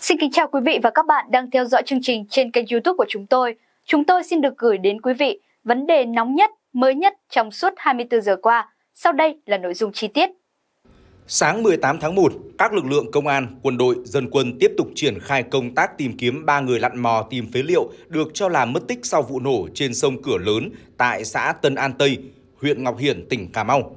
Xin kính chào quý vị và các bạn đang theo dõi chương trình trên kênh youtube của chúng tôi. Chúng tôi xin được gửi đến quý vị vấn đề nóng nhất, mới nhất trong suốt 24 giờ qua. Sau đây là nội dung chi tiết. Sáng 18 tháng 1, các lực lượng công an, quân đội, dân quân tiếp tục triển khai công tác tìm kiếm 3 người lặn mò tìm phế liệu được cho là mất tích sau vụ nổ trên sông Cửa Lớn tại xã Tân An Tây, huyện Ngọc Hiển, tỉnh Cà Mau.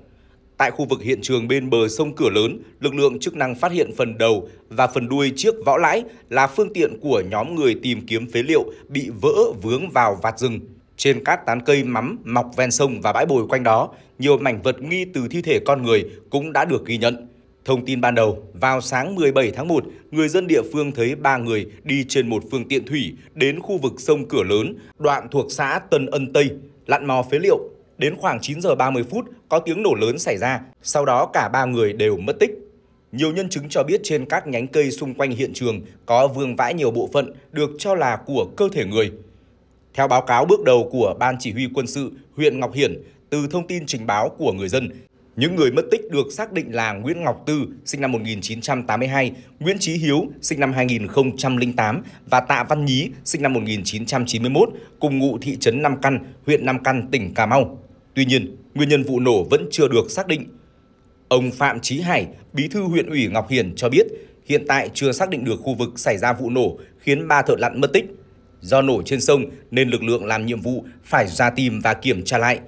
Tại khu vực hiện trường bên bờ sông Cửa Lớn, lực lượng chức năng phát hiện phần đầu và phần đuôi chiếc võ lãi là phương tiện của nhóm người tìm kiếm phế liệu bị vỡ vướng vào vạt rừng. Trên các tán cây mắm mọc ven sông và bãi bồi quanh đó, nhiều mảnh vật nghi từ thi thể con người cũng đã được ghi nhận. Thông tin ban đầu, vào sáng 17 tháng 1, người dân địa phương thấy ba người đi trên một phương tiện thủy đến khu vực sông Cửa Lớn, đoạn thuộc xã Tân Ân Tây, lặn mò phế liệu Đến khoảng 9 giờ 30 phút có tiếng nổ lớn xảy ra, sau đó cả ba người đều mất tích. Nhiều nhân chứng cho biết trên các nhánh cây xung quanh hiện trường có vương vãi nhiều bộ phận được cho là của cơ thể người. Theo báo cáo bước đầu của Ban Chỉ huy quân sự huyện Ngọc Hiển, từ thông tin trình báo của người dân, những người mất tích được xác định là Nguyễn Ngọc Tư, sinh năm 1982, Nguyễn Chí Hiếu, sinh năm 2008 và Tạ Văn Nhí, sinh năm 1991, cùng ngụ thị trấn Nam Căn, huyện Nam Căn, tỉnh Cà Mau. Tuy nhiên, nguyên nhân vụ nổ vẫn chưa được xác định. Ông Phạm Chí Hải, bí thư huyện ủy Ngọc Hiển cho biết, hiện tại chưa xác định được khu vực xảy ra vụ nổ khiến ba thợ lặn mất tích. Do nổ trên sông nên lực lượng làm nhiệm vụ phải ra tìm và kiểm tra lại.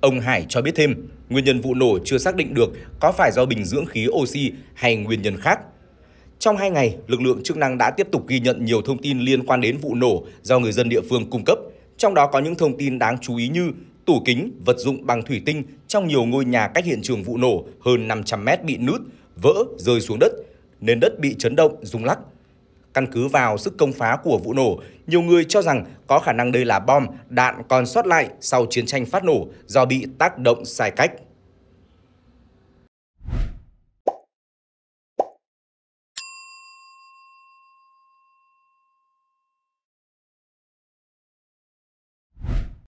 Ông Hải cho biết thêm, nguyên nhân vụ nổ chưa xác định được có phải do bình dưỡng khí oxy hay nguyên nhân khác. Trong hai ngày, lực lượng chức năng đã tiếp tục ghi nhận nhiều thông tin liên quan đến vụ nổ do người dân địa phương cung cấp, trong đó có những thông tin đáng chú ý như tủ kính, vật dụng bằng thủy tinh trong nhiều ngôi nhà cách hiện trường vụ nổ hơn 500 mét bị nứt, vỡ, rơi xuống đất, nền đất bị chấn động, rung lắc. Căn cứ vào sức công phá của vụ nổ, nhiều người cho rằng có khả năng đây là bom, đạn còn sót lại sau chiến tranh phát nổ do bị tác động sai cách.